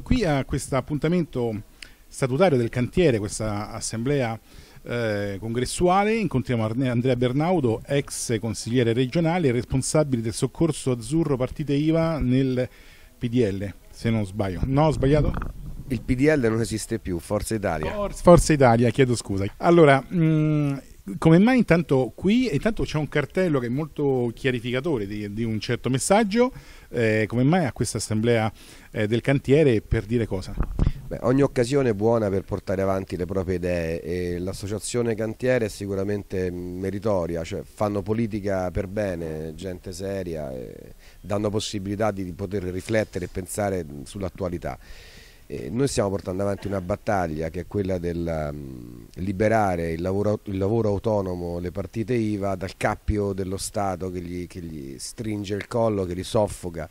Qui a questo appuntamento statutario del cantiere, questa assemblea eh, congressuale, incontriamo Andrea Bernaudo, ex consigliere regionale e responsabile del soccorso azzurro partite IVA nel PDL, se non sbaglio. No, ho sbagliato? Il PDL non esiste più, Forza Italia. Forza, Italia, chiedo scusa. Allora, mh, mm, come mai intanto qui, intanto c'è un cartello che è molto chiarificatore di, di un certo messaggio, eh, come mai a questa assemblea eh, del cantiere per dire cosa? Beh, ogni occasione è buona per portare avanti le proprie idee e l'associazione cantiere è sicuramente meritoria, cioè fanno politica per bene, gente seria, danno possibilità di poter riflettere e pensare sull'attualità eh, noi stiamo portando avanti una battaglia che è quella del um, liberare il lavoro, il lavoro, autonomo, le partite IVA dal cappio dello Stato che gli, che gli stringe il collo, che li soffoca.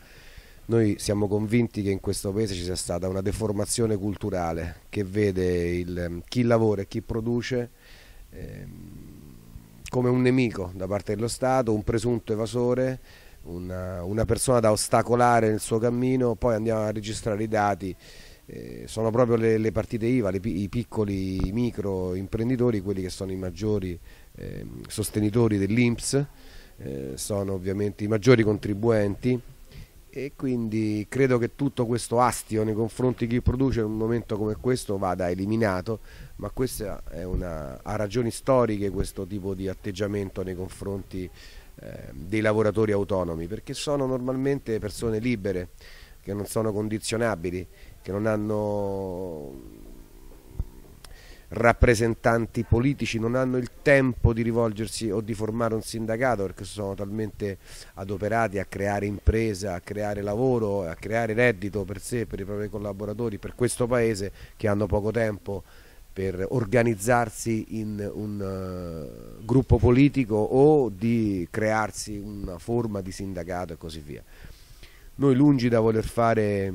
Noi siamo convinti che in questo paese ci sia stata una deformazione culturale che vede il, um, chi lavora e chi produce eh, come un nemico da parte dello Stato, un presunto evasore, una, una persona da ostacolare nel suo cammino, poi andiamo a registrare i dati eh, sono proprio le, le partite IVA, le, i piccoli i micro imprenditori, quelli che sono i maggiori eh, sostenitori dell'INPS, eh, sono ovviamente i maggiori contribuenti e quindi credo che tutto questo astio nei confronti di chi produce in un momento come questo vada eliminato, ma questa è una, ha ragioni storiche questo tipo di atteggiamento nei confronti eh, dei lavoratori autonomi, perché sono normalmente persone libere che non sono condizionabili, che non hanno rappresentanti politici, non hanno il tempo di rivolgersi o di formare un sindacato perché sono talmente adoperati a creare impresa, a creare lavoro, a creare reddito per sé, per i propri collaboratori, per questo paese che hanno poco tempo per organizzarsi in un uh, gruppo politico o di crearsi una forma di sindacato e così via noi lungi da voler fare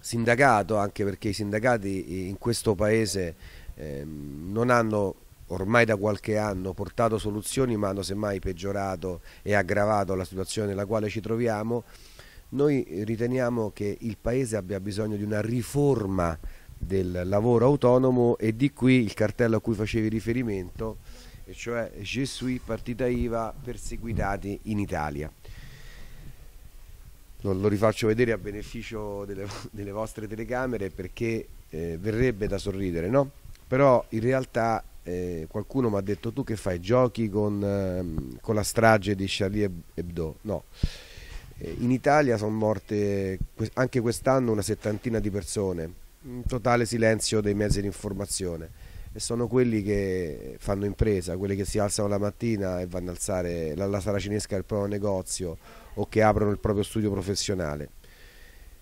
sindacato, anche perché i sindacati in questo paese eh, non hanno ormai da qualche anno portato soluzioni ma hanno semmai peggiorato e aggravato la situazione nella quale ci troviamo, noi riteniamo che il Paese abbia bisogno di una riforma del lavoro autonomo e di qui il cartello a cui facevi riferimento, e cioè Je suis partita IVA perseguitati in Italia lo, lo rifaccio vedere a beneficio delle, delle vostre telecamere perché eh, verrebbe da sorridere, no? Però in realtà eh, qualcuno mi ha detto tu che fai giochi con, ehm, con la strage di Charlie Hebdo, no? Eh, in Italia sono morte anche quest'anno una settantina di persone, un totale silenzio dei mezzi di informazione e sono quelli che fanno impresa, quelli che si alzano la mattina e vanno a alzare la, la saracinesca del proprio negozio o che aprono il proprio studio professionale.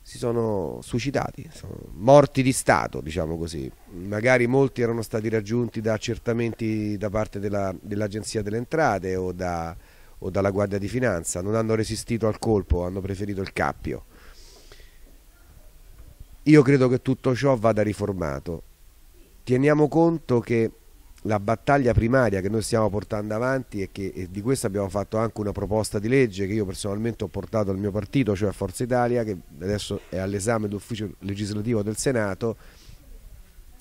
Si sono suicidati, sono morti di Stato, diciamo così. Magari molti erano stati raggiunti da accertamenti da parte dell'Agenzia delle Entrate o, da, o dalla Guardia di Finanza, non hanno resistito al colpo, hanno preferito il cappio. Io credo che tutto ciò vada riformato teniamo conto che la battaglia primaria che noi stiamo portando avanti e che e di questo abbiamo fatto anche una proposta di legge che io personalmente ho portato al mio partito, cioè a Forza Italia, che adesso è all'esame dell'ufficio legislativo del Senato,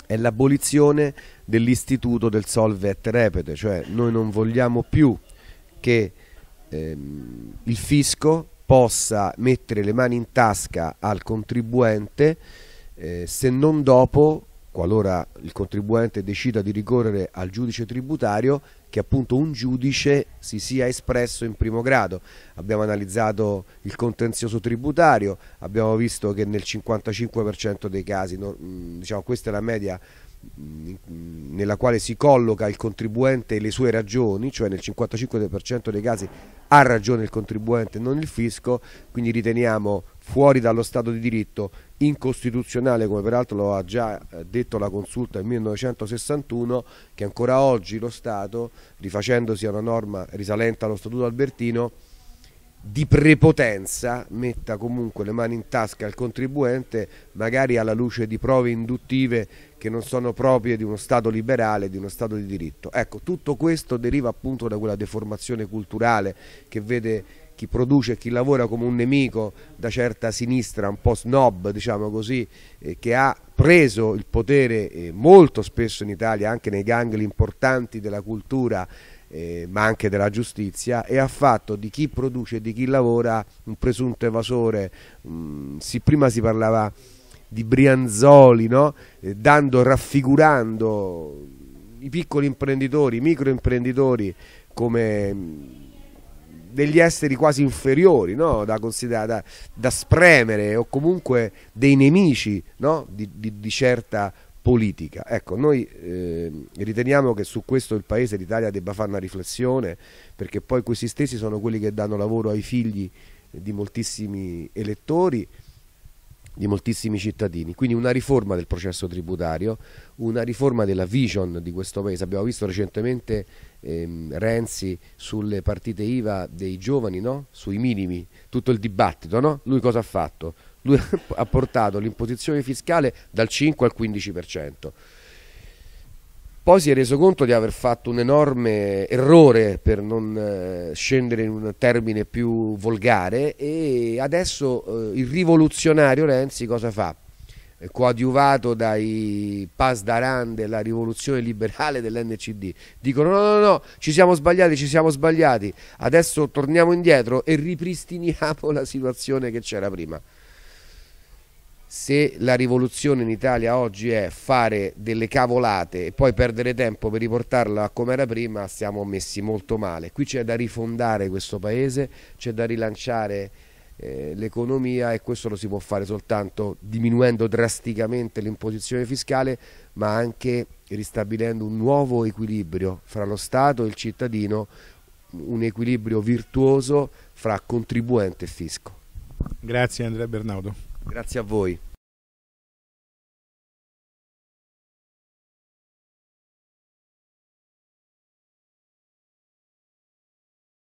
è l'abolizione dell'istituto del solvet repete, cioè noi non vogliamo più che ehm, il fisco possa mettere le mani in tasca al contribuente eh, se non dopo qualora il contribuente decida di ricorrere al giudice tributario, che appunto un giudice si sia espresso in primo grado. Abbiamo analizzato il contenzioso tributario, abbiamo visto che nel 55% dei casi, diciamo questa è la media nella quale si colloca il contribuente e le sue ragioni, cioè nel 55% dei casi ha ragione il contribuente, non il fisco, quindi riteniamo fuori dallo Stato di diritto, incostituzionale come peraltro lo ha già eh, detto la consulta nel 1961, che ancora oggi lo Stato, rifacendosi a una norma risalente allo Statuto albertino, di prepotenza metta comunque le mani in tasca al contribuente, magari alla luce di prove induttive che non sono proprie di uno Stato liberale, di uno Stato di diritto. Ecco, tutto questo deriva appunto da quella deformazione culturale che vede chi produce e chi lavora come un nemico da certa sinistra un po' snob, diciamo così, eh, che ha preso il potere eh, molto spesso in Italia, anche nei gangli importanti della cultura, eh, ma anche della giustizia, e ha fatto di chi produce e di chi lavora un presunto evasore. Mm, si, prima si parlava di Brianzoli, no? Eh, dando, raffigurando i piccoli imprenditori, i microimprenditori come mm, degli esseri quasi inferiori no? da, da, da spremere o comunque dei nemici no? di, di, di, certa politica. Ecco, noi eh, riteniamo che su questo il Paese, l'Italia, debba fare una riflessione perché poi questi stessi sono quelli che danno lavoro ai figli di moltissimi elettori di moltissimi cittadini. Quindi una riforma del processo tributario, una riforma della vision di questo Paese. Abbiamo visto recentemente ehm, Renzi sulle partite IVA dei giovani, no? sui minimi, tutto il dibattito. No? Lui cosa ha fatto? Lui ha portato l'imposizione fiscale dal 5 al 15% poi si è reso conto di aver fatto un enorme errore per non eh, scendere in un termine più volgare e adesso eh, il rivoluzionario Renzi cosa fa? coadiuvato dai Paz Daran della rivoluzione liberale dell'NCD dicono no no no ci siamo sbagliati ci siamo sbagliati adesso torniamo indietro e ripristiniamo la situazione che c'era prima se la rivoluzione in Italia oggi è fare delle cavolate e poi perdere tempo per riportarla a come era prima, siamo messi molto male. Qui c'è da rifondare questo paese, c'è da rilanciare eh, l'economia e questo lo si può fare soltanto diminuendo drasticamente l'imposizione fiscale, ma anche ristabilendo un nuovo equilibrio fra lo Stato e il cittadino, un equilibrio virtuoso fra contribuente e fisco. Grazie Andrea Bernardo. Grazie a voi.